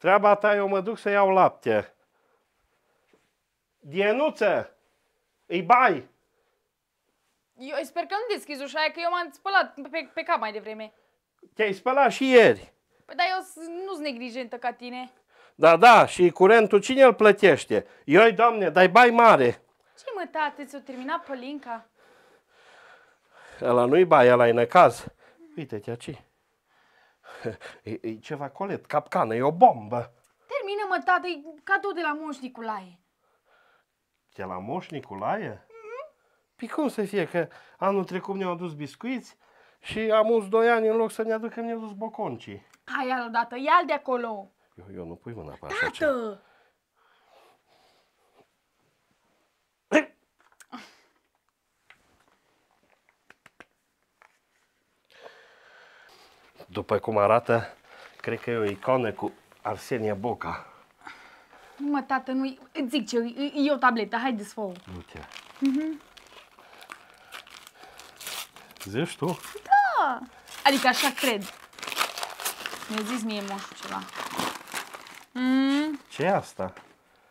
Treaba ta, eu mă duc să iau lapte. Dienuță, îi bai! Eu sper că nu deschizi ușa aia, că eu m-am spălat pe, pe cap mai devreme. Te-ai spălat și ieri. Păi dar eu nu sunt negligentă ca tine. Da, da, și curentul cine îl plătește? Ioi, doamne, dai bai mare. Ce mă, tate, ți-o termina pălinca? Ăla nu-i bai, ăla-i năcaz. Uite-te aici. E, e ceva colet, capcană, e o bombă. Termină-mă, tată, e cadou de la Moș Nicolae. De la Moș Nicolae? Mm-hmm. Păi cum să fie, că anul trecut ne-au adus biscuiți și am uns doi ani în loc să ne aducă, ne-au dus boconcii. Hai, odată, ia-l de acolo. Eu, eu nu pui mâna pe Tată! așa ceva. După cum arată, cred că e o icoană cu Arsenia Boca. Mă, tată, nu Îți zic ce, e o tabletă, haideți, fă Uite. Mhm. Zici tu? Da! Adică așa cred. Mi-a zis mie moșul ceva. Mm. ce e asta?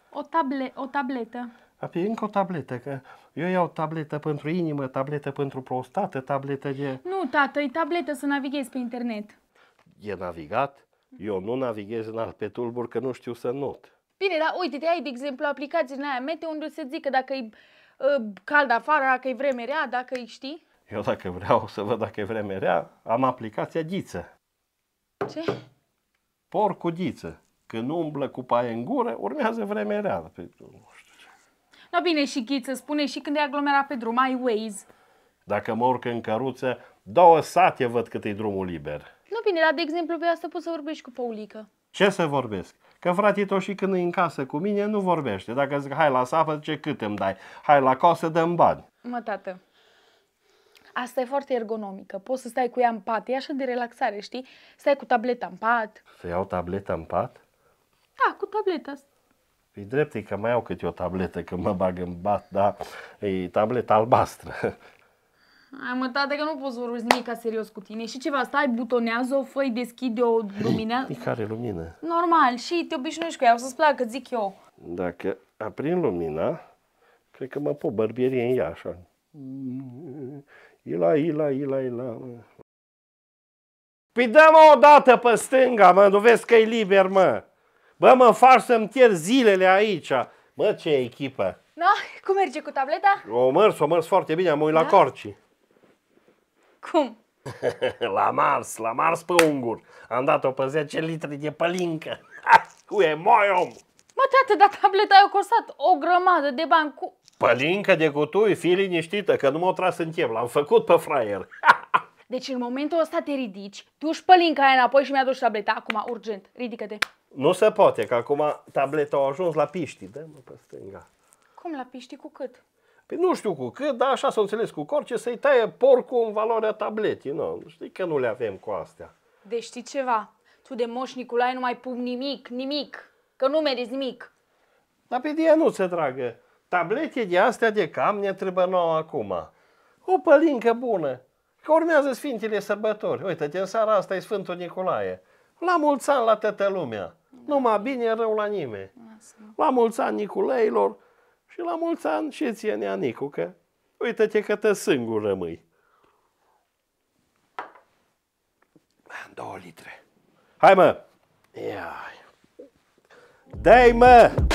O, table o tabletă. Apoi încă o tabletă, că eu iau tabletă pentru inimă, tabletă pentru prostată, tabletă de... Nu, tată, e tabletă să navighezi pe internet. E navigat? Eu nu navighez în alt pe tulbur că nu știu să not. Bine, dar uite, te ai, de exemplu, aplicații în aia mete unde se zică dacă e uh, cald afară, dacă e vreme rea, dacă e știi? Eu dacă vreau să văd dacă e vreme rea, am aplicația Ghiță. Ce? Porcu Ghiță. Când umblă cu paie în gură, urmează vreme rea. Păi, nu știu. Da bine, și Ghiță spune și când e aglomerat pe drum, ai Waze. Dacă mă urc în căruță, două sate văd cât e drumul liber. Nu bine, dar de exemplu pe asta poți să vorbești cu Paulică. Ce să vorbesc? Că fratito și când e în casă cu mine nu vorbește. Dacă zic hai la sapă, ce cât îmi dai. Hai la casă, dăm bani. Mă, tată, asta e foarte ergonomică. Poți să stai cu ea în pat, e așa de relaxare, știi? Stai cu tableta în pat. Să iau tableta în pat? Da, cu tableta asta. E drept, e că mai au câte o tabletă, când mă bag în bat, da, e tableta albastră. Ai mă, tata, că nu poți vorbi nimic serios cu tine. Și ceva, stai, butonează-o, fă deschide-o, lumină. E care lumină? Normal, și te obișnuiești cu ea, o să-ți placă, zic eu. Dacă aprind lumina, cred că mă pot bărbierie în ea, așa. Ila, ila, ila, ila. Păi dă-mă dată pe stânga, mă, nu vezi că e liber, mă. Bă, mă faci să-mi pierd zilele aici. Bă, ce echipă! No, da, cum merge cu tableta? O mers, o mers foarte bine, am uit da? la corci. Cum? la Mars, la Mars pe ungur. Am dat-o pe 10 litri de pălincă. cu e moi om! Mă, tată, dar tableta a costat o grămadă de bani cu... Pălincă de cutui, fii liniștită, că nu m-au tras în timp. L-am făcut pe fraier. Deci în momentul ăsta te ridici, tu șpăli în înapoi și mi-aduci tableta. Acum, urgent, ridică-te. Nu se poate, că acum tableta a ajuns la piști. Dă-mă da, pe stânga. Cum la piști? Cu cât? Păi nu știu cu cât, dar așa s-o înțeles cu corce, să-i taie porcul în valoarea tabletii. Nu, știi că nu le avem cu astea. Deci știi ceva? Tu de moș Nicolae nu mai pup nimic, nimic, că nu meriți nimic. Dar pe nu se dragă. Tablete de astea de cam ne trebuie nouă acum. O pălincă bună. Că urmează Sfintele Sărbători. Uite-te, în seara asta e Sfântul Nicolae. La mulți ani la toată lumea. Da. Numai bine, rău la nimeni. Asa. La mulți ani Niculeilor și la mulți ani și ție, Neanicu, că uite-te că te singur rămâi. Două litre. Hai mă! Ia. Dai mă!